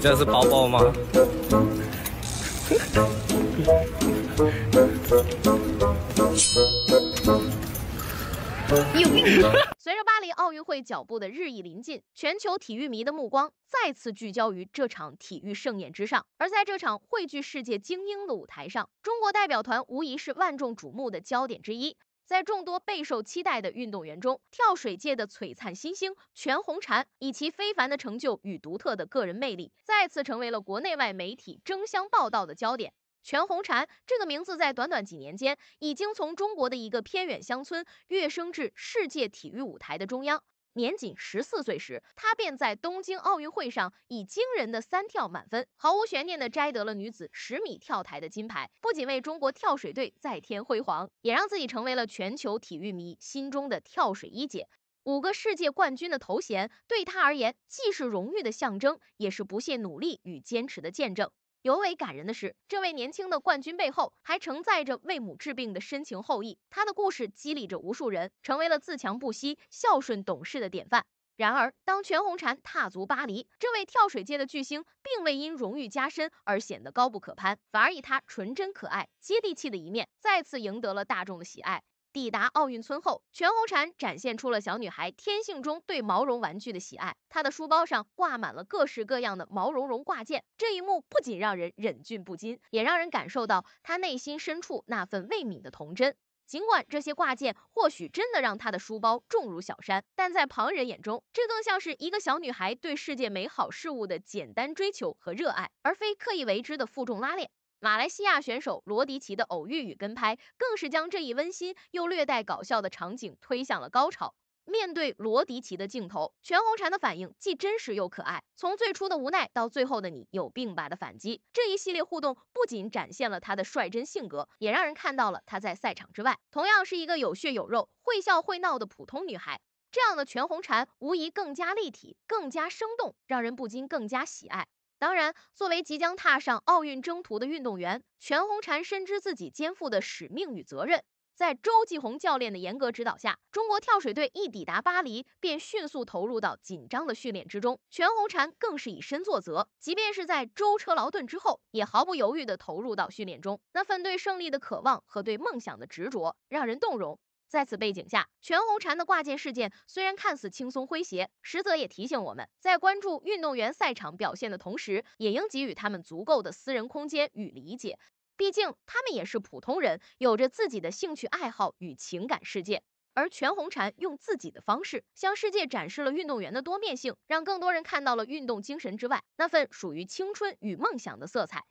这是包包吗？有病！随着巴黎奥运会脚步的日益临近，全球体育迷的目光再次聚焦于这场体育盛宴之上。而在这场汇聚世界精英的舞台上，中国代表团无疑是万众瞩目的焦点之一。在众多备受期待的运动员中，跳水界的璀璨新星全红婵，以其非凡的成就与独特的个人魅力，再次成为了国内外媒体争相报道的焦点。全红婵这个名字在短短几年间，已经从中国的一个偏远乡村跃升至世界体育舞台的中央。年仅十四岁时，她便在东京奥运会上以惊人的三跳满分，毫无悬念地摘得了女子十米跳台的金牌，不仅为中国跳水队再添辉煌，也让自己成为了全球体育迷心中的跳水一姐。五个世界冠军的头衔，对她而言，既是荣誉的象征，也是不懈努力与坚持的见证。尤为感人的是，这位年轻的冠军背后还承载着为母治病的深情厚谊。他的故事激励着无数人，成为了自强不息、孝顺懂事的典范。然而，当全红婵踏足巴黎，这位跳水界的巨星并未因荣誉加身而显得高不可攀，反而以他纯真可爱、接地气的一面，再次赢得了大众的喜爱。抵达奥运村后，全红婵展现出了小女孩天性中对毛绒玩具的喜爱。她的书包上挂满了各式各样的毛茸茸挂件，这一幕不仅让人忍俊不禁，也让人感受到她内心深处那份未泯的童真。尽管这些挂件或许真的让她的书包重如小山，但在旁人眼中，这更像是一个小女孩对世界美好事物的简单追求和热爱，而非刻意为之的负重拉链。马来西亚选手罗迪奇的偶遇与跟拍，更是将这一温馨又略带搞笑的场景推向了高潮。面对罗迪奇的镜头，全红婵的反应既真实又可爱，从最初的无奈到最后的“你有病吧”的反击，这一系列互动不仅展现了她的率真性格，也让人看到了她在赛场之外同样是一个有血有肉、会笑会闹的普通女孩。这样的全红婵无疑更加立体、更加生动，让人不禁更加喜爱。当然，作为即将踏上奥运征途的运动员，全红婵深知自己肩负的使命与责任。在周继红教练的严格指导下，中国跳水队一抵达巴黎，便迅速投入到紧张的训练之中。全红婵更是以身作则，即便是在舟车劳顿之后，也毫不犹豫地投入到训练中。那份对胜利的渴望和对梦想的执着，让人动容。在此背景下，全红婵的挂件事件虽然看似轻松诙谐，实则也提醒我们在关注运动员赛场表现的同时，也应给予他们足够的私人空间与理解。毕竟，他们也是普通人，有着自己的兴趣爱好与情感世界。而全红婵用自己的方式，向世界展示了运动员的多面性，让更多人看到了运动精神之外那份属于青春与梦想的色彩。